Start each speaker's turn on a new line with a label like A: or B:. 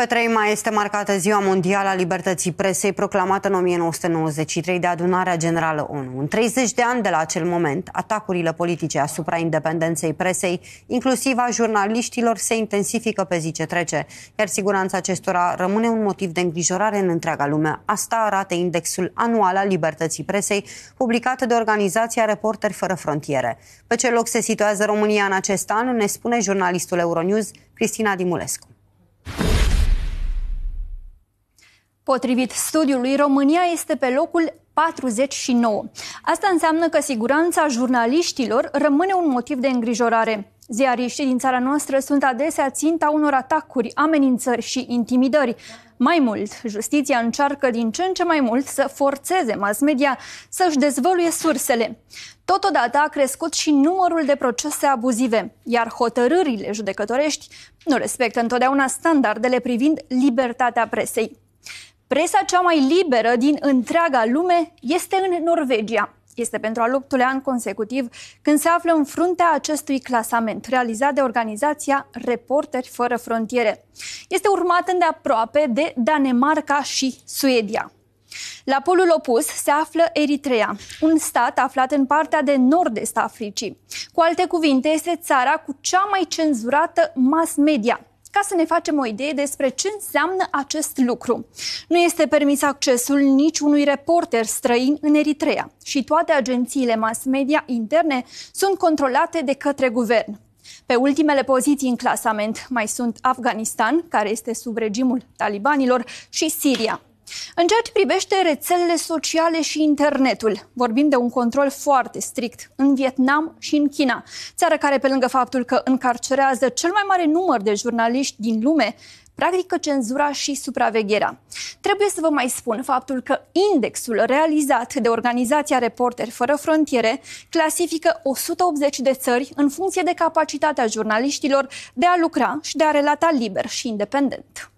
A: Pe 3 mai este marcată Ziua Mondială a Libertății Presei, proclamată în 1993 de Adunarea Generală ONU. În 30 de ani de la acel moment, atacurile politice asupra independenței presei, inclusiv a jurnaliștilor, se intensifică pe zi ce trece, iar siguranța acestora rămâne un motiv de îngrijorare în întreaga lume. Asta arată indexul anual al libertății presei, publicat de organizația Reporteri Fără Frontiere. Pe ce loc se situează România în acest an, ne spune jurnalistul Euronews Cristina Dimulescu.
B: Potrivit studiului, România este pe locul 49. Asta înseamnă că siguranța jurnaliștilor rămâne un motiv de îngrijorare. Ziariștii din țara noastră sunt adesea ținta unor atacuri, amenințări și intimidări. Mai mult, justiția încearcă din ce în ce mai mult să forțeze mass media să-și dezvăluie sursele. Totodată a crescut și numărul de procese abuzive, iar hotărârile judecătorești nu respectă întotdeauna standardele privind libertatea presei. Presa cea mai liberă din întreaga lume este în Norvegia. Este pentru al optulea an consecutiv când se află în fruntea acestui clasament realizat de organizația Reporteri Fără Frontiere. Este urmat îndeaproape de Danemarca și Suedia. La polul opus se află Eritrea, un stat aflat în partea de nord-est Africii. Cu alte cuvinte, este țara cu cea mai cenzurată mass media – ca să ne facem o idee despre ce înseamnă acest lucru. Nu este permis accesul niciunui reporter străin în Eritrea și toate agențiile mass media interne sunt controlate de către guvern. Pe ultimele poziții în clasament mai sunt Afganistan, care este sub regimul talibanilor, și Siria, în ceea ce privește rețelele sociale și internetul, vorbim de un control foarte strict în Vietnam și în China, țară care, pe lângă faptul că încarcerează cel mai mare număr de jurnaliști din lume, practică cenzura și supravegherea. Trebuie să vă mai spun faptul că indexul realizat de organizația Reporteri Fără Frontiere clasifică 180 de țări în funcție de capacitatea jurnaliștilor de a lucra și de a relata liber și independent.